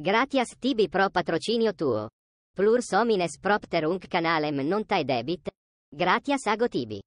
Gratias tibi pro patrocinio tuo. Plurs homines propter unc canalem non tae debit. Gratias ago tibi.